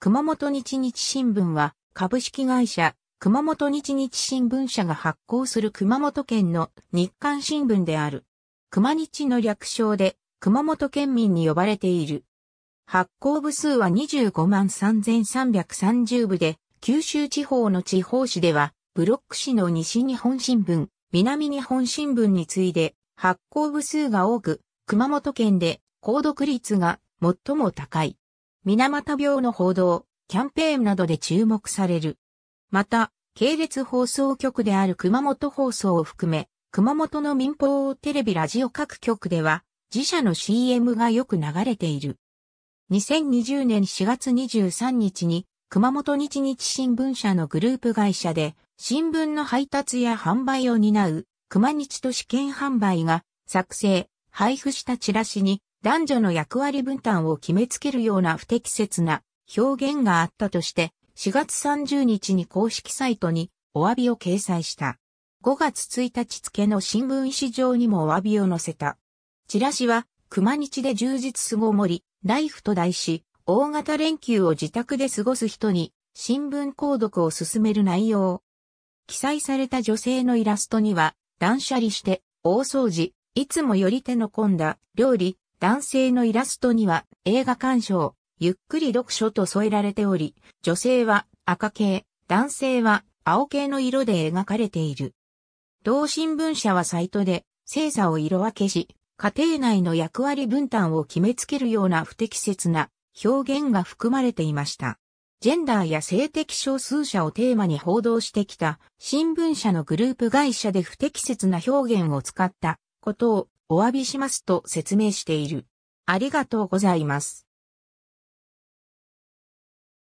熊本日日新聞は、株式会社、熊本日日新聞社が発行する熊本県の日刊新聞である。熊日の略称で、熊本県民に呼ばれている。発行部数は25万3330部で、九州地方の地方紙では、ブロック紙の西日本新聞、南日本新聞に次いで、発行部数が多く、熊本県で、購読率が最も高い。水俣病の報道、キャンペーンなどで注目される。また、系列放送局である熊本放送を含め、熊本の民放テレビラジオ各局では、自社の CM がよく流れている。2020年4月23日に、熊本日日新聞社のグループ会社で、新聞の配達や販売を担う、熊日都試験販売が、作成、配布したチラシに、男女の役割分担を決めつけるような不適切な表現があったとして、4月30日に公式サイトにお詫びを掲載した。5月1日付の新聞紙上にもお詫びを載せた。チラシは、熊日で充実すごもり、ライフと題し、大型連休を自宅で過ごす人に、新聞購読を進める内容。記載された女性のイラストには、断捨離して、大掃除、いつもより手の込んだ料理、男性のイラストには映画鑑賞、ゆっくり読書と添えられており、女性は赤系、男性は青系の色で描かれている。同新聞社はサイトで精査を色分けし、家庭内の役割分担を決めつけるような不適切な表現が含まれていました。ジェンダーや性的少数者をテーマに報道してきた新聞社のグループ会社で不適切な表現を使ったことをお詫びしますと説明している。ありがとうございます。